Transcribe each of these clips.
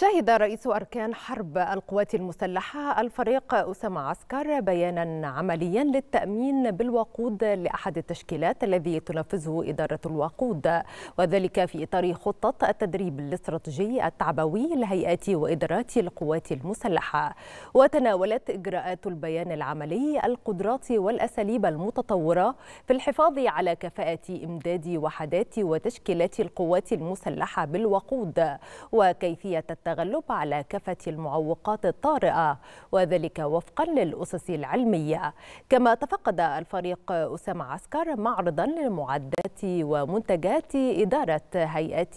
شهد رئيس أركان حرب القوات المسلحة الفريق أسامة عسكر بيانا عمليا للتأمين بالوقود لأحد التشكيلات الذي تنفذه إدارة الوقود وذلك في إطار خطة التدريب الاستراتيجي التعبوي لهيئات وإدارات القوات المسلحة وتناولت إجراءات البيان العملي القدرات والأساليب المتطورة في الحفاظ على كفاءة إمداد وحدات وتشكيلات القوات المسلحة بالوقود وكيفية التغلب على كافة المعوقات الطارئة وذلك وفقا للأسس العلمية كما تفقد الفريق أسامة عسكر معرضا للمعدات ومنتجات إدارة هيئات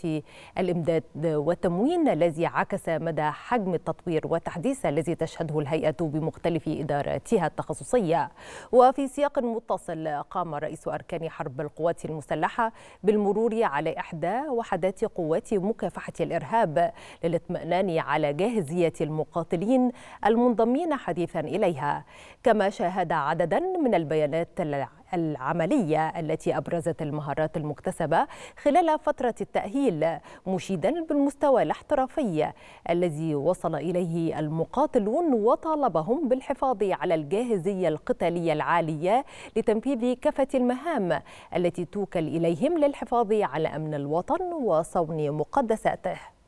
الإمداد والتموين الذي عكس مدى حجم التطوير والتحديث الذي تشهده الهيئة بمختلف إداراتها التخصصية وفي سياق متصل قام رئيس أركان حرب القوات المسلحة بالمرور على إحدى وحدات قوات مكافحة الإرهاب للاطمئنان الاطمئنان على جاهزية المقاتلين المنضمين حديثا إليها كما شاهد عددا من البيانات العملية التي أبرزت المهارات المكتسبة خلال فترة التأهيل مشيدا بالمستوى الاحترافي الذي وصل إليه المقاتلون وطالبهم بالحفاظ على الجاهزية القتالية العالية لتنفيذ كافة المهام التي توكل إليهم للحفاظ على أمن الوطن وصون مقدساته